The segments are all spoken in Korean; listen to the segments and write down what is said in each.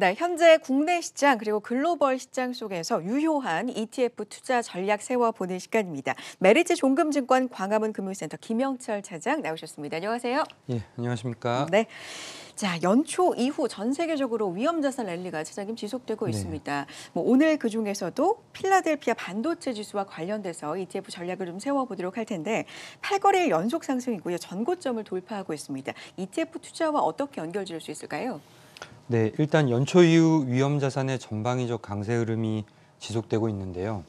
네, 현재 국내 시장 그리고 글로벌 시장 속에서 유효한 ETF 투자 전략 세워보는 시간입니다. 메리츠 종금증권 광화문 금융센터 김영철 차장 나오셨습니다. 안녕하세요. 예, 안녕하십니까. 네. 자, 연초 이후 전 세계적으로 위험자산 랠리가 차장님 지속되고 네. 있습니다. 뭐 오늘 그중에서도 필라델피아 반도체 지수와 관련돼서 ETF 전략을 좀 세워보도록 할 텐데 8거래일 연속 상승이고요. 전고점을 돌파하고 있습니다. ETF 투자와 어떻게 연결 지을 수 있을까요? 네, 일단 연초 이후 위험 자산의 전방위적 강세 흐름이 지속되고 있는데요.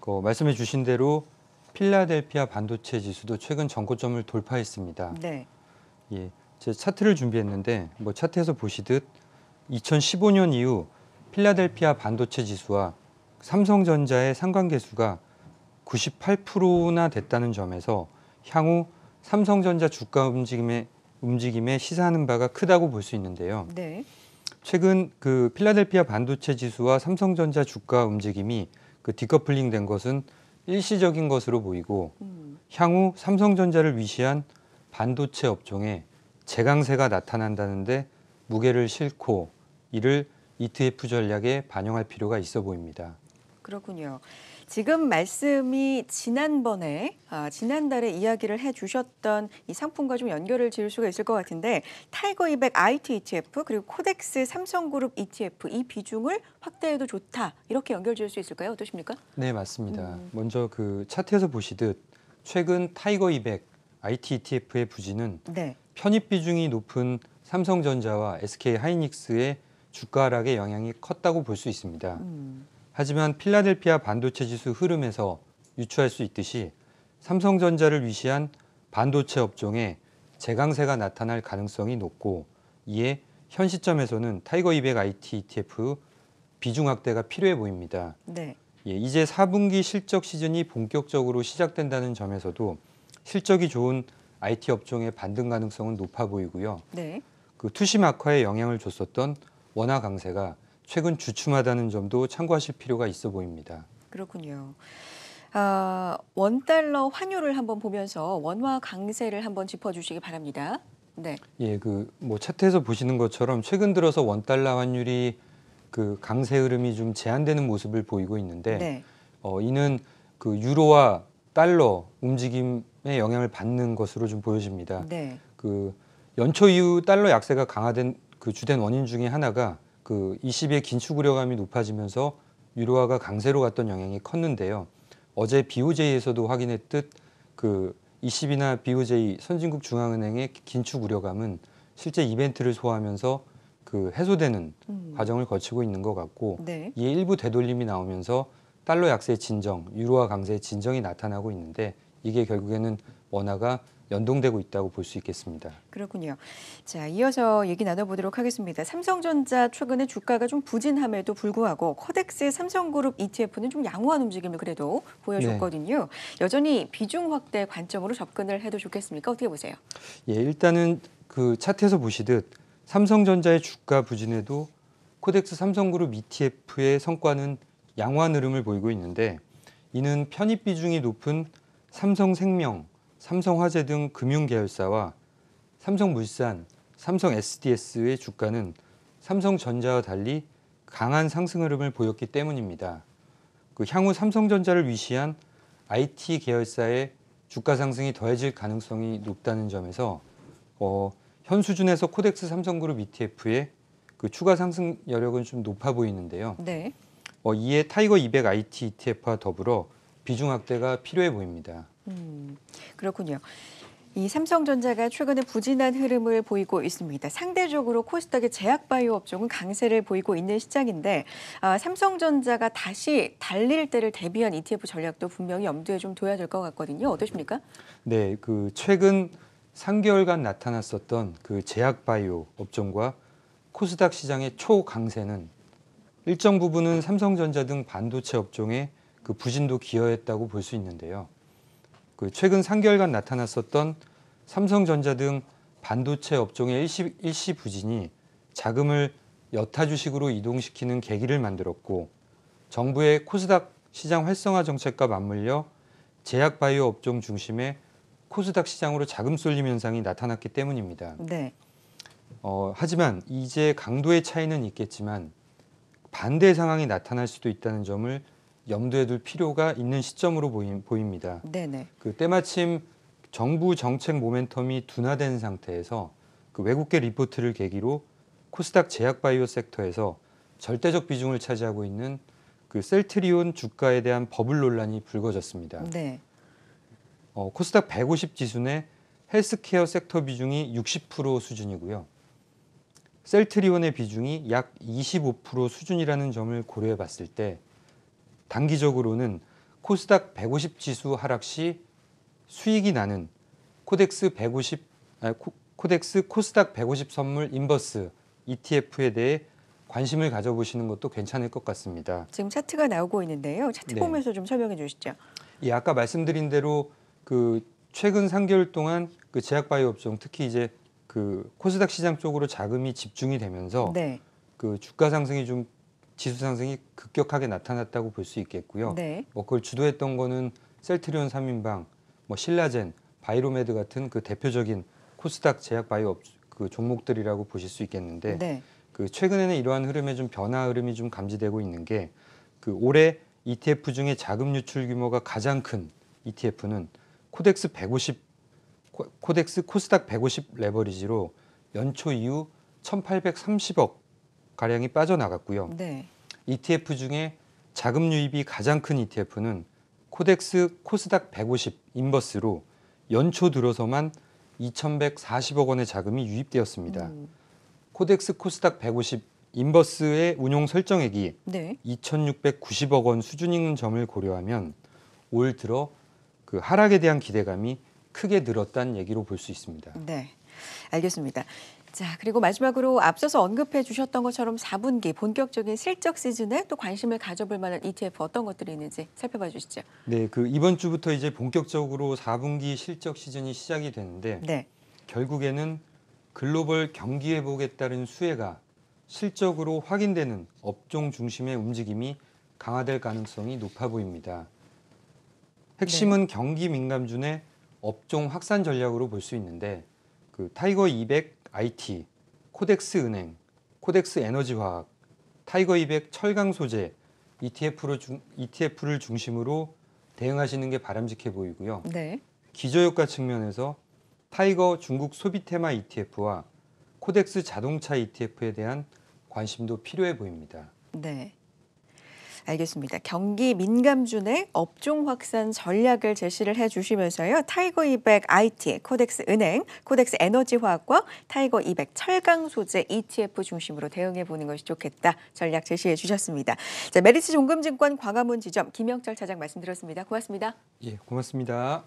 그 말씀해 주신 대로 필라델피아 반도체 지수도 최근 전고점을 돌파했습니다. 네. 예, 제 차트를 준비했는데 뭐 차트에서 보시듯 2015년 이후 필라델피아 반도체 지수와 삼성전자의 상관계수가 98%나 됐다는 점에서 향후 삼성전자 주가 움직임에 움직임에 시사하는 바가 크다고 볼 수 있는데요. 네. 최근 그 필라델피아 반도체 지수와 삼성전자 주가 움직임이 그 디커플링된 것은 일시적인 것으로 보이고 음. 향후 삼성전자를 위시한 반도체 업종에 재강세가 나타난다는데 무게를 싣고 이를 ETF 전략에 반영할 필요가 있어 보입니다. 그렇군요. 지금 말씀이 지난번에 아, 지난달에 이야기를 해주셨던 이 상품과 좀 연결을 지을 수가 있을 것 같은데 타이거 200 IT ETF 그리고 코덱스 삼성그룹 ETF 이 비중을 확대해도 좋다 이렇게 연결 지을 수 있을까요? 어떠십니까? 네 맞습니다. 음. 먼저 그 차트에서 보시듯 최근 타이거 200 IT ETF의 부진은 네. 편입 비중이 높은 삼성전자와 SK 하이닉스의 주가 락의 영향이 컸다고 볼 수 있습니다. 음. 하지만 필라델피아 반도체 지수 흐름에서 유추할 수 있듯이 삼성전자를 위시한 반도체 업종에 재강세가 나타날 가능성이 높고 이에 현 시점에서는 타이거 200 IT ETF 비중 확대가 필요해 보입니다. 네. 예, 이제 4분기 실적 시즌이 본격적으로 시작된다는 점에서도 실적이 좋은 IT 업종의 반등 가능성은 높아 보이고요. 네. 그 투심 악화에 영향을 줬었던 원화 강세가 최근 주춤하다는 점도 참고하실 필요가 있어 보입니다. 그렇군요. 아, 원 달러 환율을 한번 보면서 원화 강세를 한번 짚어주시기 바랍니다. 네. 예, 그 뭐 차트에서 보시는 것처럼 최근 들어서 원 달러 환율이 그 강세 흐름이 좀 제한되는 모습을 보이고 있는데, 네. 어, 이는 그 유로와 달러 움직임에 영향을 받는 것으로 좀 보여집니다. 네. 그 연초 이후 달러 약세가 강화된 그 주된 원인 중의 하나가 그 20의 긴축 우려감이 높아지면서 유로화가 강세로 갔던 영향이 컸는데요. 어제 BOJ에서도 확인했듯 그 20이나 BOJ 선진국 중앙은행의 긴축 우려감은 실제 이벤트를 소화하면서 그 해소되는 음. 과정을 거치고 있는 것 같고 네. 이에 일부 되돌림이 나오면서 달러 약세 진정, 유로화 강세 진정이 나타나고 있는데 이게 결국에는 원화가 연동되고 있다고 볼 수 있겠습니다. 그렇군요. 자, 이어서 얘기 나눠보도록 하겠습니다. 삼성전자 최근에 주가가 좀 부진함에도 불구하고 커덱스의 삼성그룹 ETF는 좀 양호한 움직임을 그래도 보여줬거든요. 네. 여전히 비중 확대 관점으로 접근을 해도 좋겠습니까? 어떻게 보세요? 예, 일단은 그 차트에서 보시듯 삼성전자의 주가 부진에도 코덱스 삼성그룹 ETF의 성과는 양호한 흐름을 보이고 있는데 이는 편입 비중이 높은 삼성생명, 삼성화재 등 금융계열사와 삼성물산, 삼성SDS의 주가는 삼성전자와 달리 강한 상승 흐름을 보였기 때문입니다. 그 향후 삼성전자를 위시한 IT 계열사의 주가 상승이 더해질 가능성이 높다는 점에서 어, 현 수준에서 코덱스 삼성그룹 ETF의 그 추가 상승 여력은 좀 높아 보이는데요. 네. 어, 이에 타이거 200 IT ETF와 더불어 비중 확대가 필요해 보입니다. 음, 그렇군요. 이 삼성전자가 최근에 부진한 흐름을 보이고 있습니다. 상대적으로 코스닥의 제약바이오 업종은 강세를 보이고 있는 시장인데 아, 삼성전자가 다시 달릴 때를 대비한 ETF 전략도 분명히 염두에 좀 둬야 될 것 같거든요. 어떠십니까? 네, 그 최근 3개월간 나타났었던 그 제약바이오 업종과 코스닥 시장의 초강세는 일정 부분은 삼성전자 등 반도체 업종의 그 부진도 기여했다고 볼 수 있는데요. 그 최근 3개월간 나타났었던 삼성전자 등 반도체 업종의 일시, 일시 부진이 자금을 여타 주식으로 이동시키는 계기를 만들었고 정부의 코스닥 시장 활성화 정책과 맞물려 제약 바이오 업종 중심의 코스닥 시장으로 자금 쏠림 현상이 나타났기 때문입니다. 네. 어, 하지만 이제 강도의 차이는 있겠지만 반대 상황이 나타날 수도 있다는 점을 염두에 둘 필요가 있는 시점으로 보입니다. 네네. 그 때마침 정부 정책 모멘텀이 둔화된 상태에서 그 외국계 리포트를 계기로 코스닥 제약 바이오 섹터에서 절대적 비중을 차지하고 있는 그 셀트리온 주가에 대한 버블 논란이 불거졌습니다. 네. 어, 코스닥 150 지수 내 헬스케어 섹터 비중이 60% 수준이고요. 셀트리온의 비중이 약 25% 수준이라는 점을 고려해 봤을 때 단기적으로는 코스닥 150 지수 하락 시 수익이 나는 코덱스 150 아, 코, 코덱스 코스닥 150 선물 인버스 ETF에 대해 관심을 가져보시는 것도 괜찮을 것 같습니다. 지금 차트가 나오고 있는데요. 차트 네. 보면서 좀 설명해 주시죠. 예, 아까 말씀드린 대로 그 최근 3개월 동안 그 제약바이오 업종 특히 이제 그 코스닥 시장 쪽으로 자금이 집중이 되면서 네. 그 주가 상승이 좀 지수 상승이 급격하게 나타났다고 볼 수 있겠고요. 네. 뭐 그걸 주도했던 거는 셀트리온 삼인방뭐 신라젠, 바이로메드 같은 그 대표적인 코스닥 제약 바이오 그 종목들이라고 보실 수 있겠는데 네. 그 최근에는 이러한 흐름에 좀 변화 흐름이 좀 감지되고 있는 게 그 올해 ETF 중에 자금 유출 규모가 가장 큰 ETF는 코덱스 150 코덱스 코스닥 150 레버리지로 연초 이후 1,830억 가량이 빠져나갔고요. 네. ETF 중에 자금 유입이 가장 큰 ETF는 코덱스 코스닥 150 인버스로 연초 들어서만 2,140억 원의 자금이 유입되었습니다. 음. 코덱스 코스닥 150 인버스의 운용 설정액이 네. 2,690억 원 수준인 점을 고려하면 올 들어 그 하락에 대한 기대감이 크게 늘었다는 얘기로 볼 수 있습니다. 네, 알겠습니다. 자, 그리고 마지막으로 앞서서 언급해 주셨던 것처럼 4분기 본격적인 실적 시즌에 또 관심을 가져볼 만한 ETF 어떤 것들이 있는지 살펴봐 주시죠. 네, 그 이번 주부터 이제 본격적으로 4분기 실적 시즌이 시작이 되는데 네. 결국에는 글로벌 경기 회복에 따른 수혜가 실적으로 확인되는 업종 중심의 움직임이 강화될 가능성이 높아 보입니다. 핵심은 네. 경기 민감준의 업종 확산 전략으로 볼 수 있는데 그 타이거 200 IT, 코덱스 은행, 코덱스 에너지화학, 타이거 200 철강 소재 ETF를, 중, ETF를 중심으로 대응하시는 게 바람직해 보이고요. 네. 기저효과 측면에서 타이거 중국 소비 테마 ETF와 코덱스 자동차 ETF에 대한 관심도 필요해 보입니다. 네. 알겠습니다. 경기 민감준의 업종 확산 전략을 제시를 해주시면서요. 타이거 200 IT, 코덱스 은행, 코덱스 에너지화학과 타이거 200 철강 소재 ETF 중심으로 대응해 보는 것이 좋겠다 전략 제시해 주셨습니다. 자 메리츠 종금증권 광화문 지점 김영철 차장 말씀드렸습니다. 고맙습니다. 예, 고맙습니다.